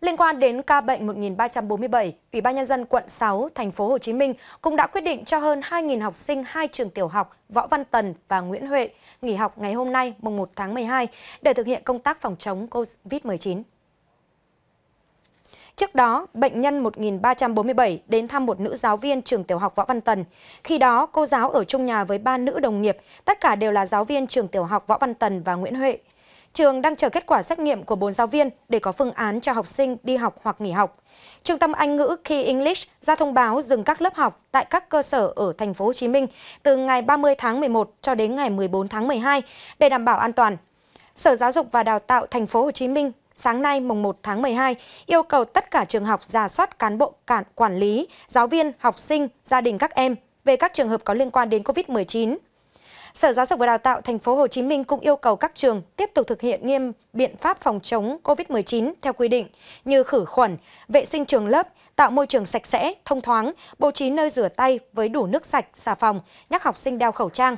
Liên quan đến ca bệnh 1347, Ủy ban nhân dân quận 6, thành phố Hồ Chí Minh cũng đã quyết định cho hơn 2.000 học sinh hai trường tiểu học Võ Văn Tần và Nguyễn Huệ nghỉ học ngày hôm nay mùng 1 tháng 12 để thực hiện công tác phòng chống COVID-19. Trước đó, bệnh nhân 1347 đến thăm một nữ giáo viên trường tiểu học Võ Văn Tần. Khi đó, cô giáo ở chung nhà với ba nữ đồng nghiệp, tất cả đều là giáo viên trường tiểu học Võ Văn Tần và Nguyễn Huệ trường đang chờ kết quả xét nghiệm của 4 giáo viên để có phương án cho học sinh đi học hoặc nghỉ học. Trung tâm Anh ngữ Key English ra thông báo dừng các lớp học tại các cơ sở ở thành phố Hồ Chí Minh từ ngày 30 tháng 11 cho đến ngày 14 tháng 12 để đảm bảo an toàn. Sở Giáo dục và Đào tạo thành phố Hồ Chí Minh sáng nay mùng 1 tháng 12 yêu cầu tất cả trường học giả soát cán bộ cản quản lý, giáo viên, học sinh, gia đình các em về các trường hợp có liên quan đến COVID-19 Sở Giáo dục và Đào tạo thành phố Hồ Chí Minh cũng yêu cầu các trường tiếp tục thực hiện nghiêm biện pháp phòng chống COVID-19 theo quy định như khử khuẩn, vệ sinh trường lớp, tạo môi trường sạch sẽ, thông thoáng, bố trí nơi rửa tay với đủ nước sạch, xà phòng, nhắc học sinh đeo khẩu trang,